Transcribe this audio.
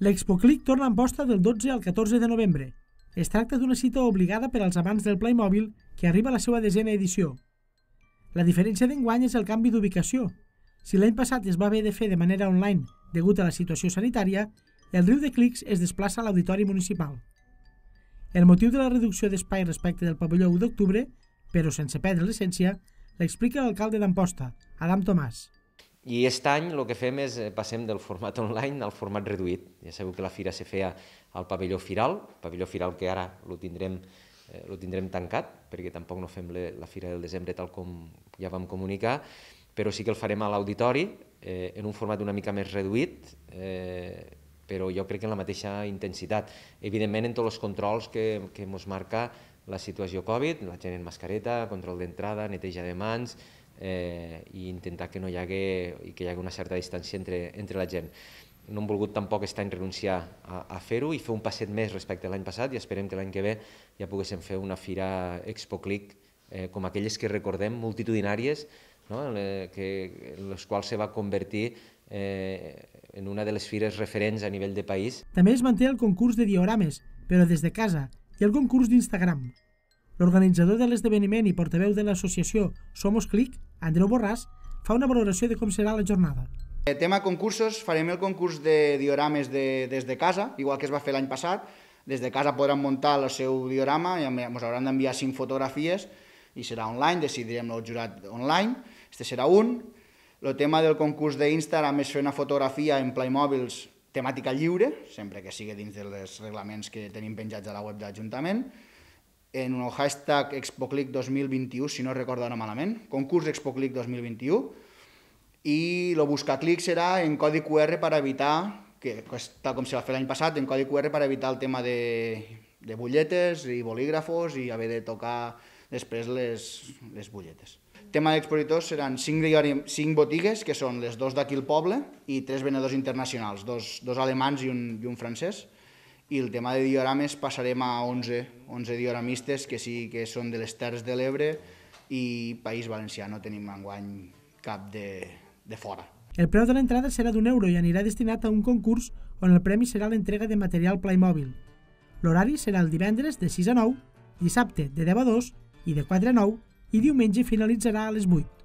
L'ExpoClic torna a posta del 12 al 14 de novembre. Es tracta d'una cita obligada per als amants del Playmobil que arriba a la seva desena edició. La diferència d'enguany és el canvi d'ubicació. Si l'any passat es va haver de fer de manera online degut a la situació sanitària, el riu de clics es desplaça a l'auditori municipal. El motiu de la reducció d'espai respecte del pavelló 1 d'octubre, però sense perdre l'essència, l'explica l'alcalde d'Amposta, Adam Tomàs. I aquest any el que fem és eh, passem del format online al format reduït. Ja sabeu que la fira se feia al pavelló firal, pavelló firal que ara lo tindrem, eh, lo tindrem tancat, perquè tampoc no fem le, la fira del desembre tal com ja vam comunicar, però sí que el farem a l'auditori, eh, en un format una mica més reduït, eh, però jo crec que en la mateixa intensitat. Evidentment, en tots els controls que, que ens marca la situació Covid, la gent en mascareta, control d'entrada, neteja de mans, eh, i intentar que no hi hagué, i que hi hagi una certa distància entre, entre la gent. No hem volgut tampoc aquest any renunciar a, a fer-ho i fer un passet més respecte a l'any passat i esperem que l'any que ve ja poguéssim fer una fira Expo Click eh, com aquelles que recordem multitudinàries no? Le, eh, que, les quals se va convertir eh, en una de les fires referents a nivell de país. També es manté el concurs de diorames, però des de casa, i el concurs d'Instagram. L'organitzador de l'esdeveniment i portaveu de l'associació Somos Clic, Andreu Borràs, fa una valoració de com serà la jornada. El eh, tema concursos, farem el concurs de diorames de, des de casa, igual que es va fer l'any passat. Des de casa podran muntar el seu diorama i ens hauran d'enviar cinc fotografies i serà online, decidirem el jurat online. Este serà un. El tema del concurs d'Instagram és fer una fotografia en Playmòbils temàtica lliure, sempre que sigui dins dels reglaments que tenim penjats a la web de l'Ajuntament en el hashtag ExpoClick 2021, si no recordo ara malament, concurs ExpoClick 2021, i el buscaclic serà en codi QR per evitar, que, tal com se va fer l'any passat, en codi QR per evitar el tema de, de butlletes i bolígrafos i haver de tocar després les, les butlletes. Tema d'expositors seran 5, 5 botigues, que són les dos d'aquí al poble, i tres venedors internacionals, dos, dos alemans i un, i un francès i el tema de diorames passarem a 11, 11 dioramistes que sí que són de les Terres de l'Ebre i País Valencià, no tenim enguany cap de, de fora. El preu de l'entrada serà d'un euro i anirà destinat a un concurs on el premi serà l'entrega de material Playmòbil. L'horari serà el divendres de 6 a 9, dissabte de 10 a 2 i de 4 a 9 i diumenge finalitzarà a les 8.